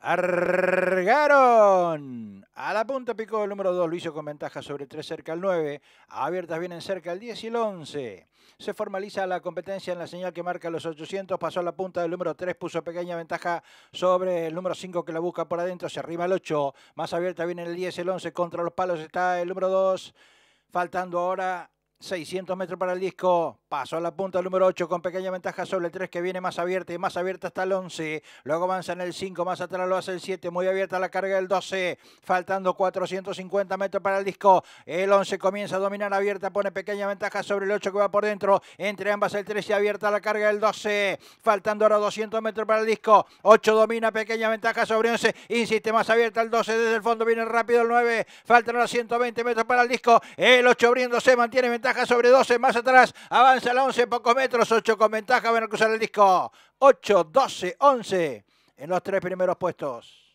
Argaron. A la punta picó el número 2, hizo con ventaja sobre 3 cerca al 9. Abiertas vienen cerca el 10 y el 11. Se formaliza la competencia en la señal que marca los 800. Pasó a la punta del número 3, puso pequeña ventaja sobre el número 5 que la busca por adentro. Se arriba el 8. Más abierta viene el 10 y el 11. Contra los palos está el número 2. Faltando ahora 600 metros para el disco. Pasó a la punta el número 8 con pequeña ventaja sobre el 3 que viene más abierta y más abierta hasta el 11. Luego avanza en el 5, más atrás lo hace el 7. Muy abierta la carga del 12. Faltando 450 metros para el disco. El 11 comienza a dominar abierta. Pone pequeña ventaja sobre el 8 que va por dentro. Entre ambas el 3 y abierta la carga del 12. Faltando ahora 200 metros para el disco. 8 domina pequeña ventaja sobre 11. Insiste más abierta el 12. Desde el fondo viene rápido el 9. Faltan ahora 120 metros para el disco. El 8 abriéndose. Mantiene ventaja sobre 12. Más atrás. Avanza Lanza 11, pocos metros, 8 con ventaja, van a cruzar el disco. 8, 12, 11 en los tres primeros puestos.